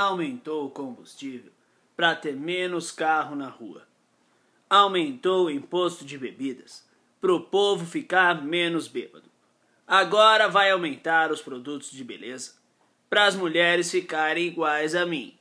aumentou o combustível para ter menos carro na rua. Aumentou o imposto de bebidas para o povo ficar menos bêbado. Agora vai aumentar os produtos de beleza para as mulheres ficarem iguais a mim.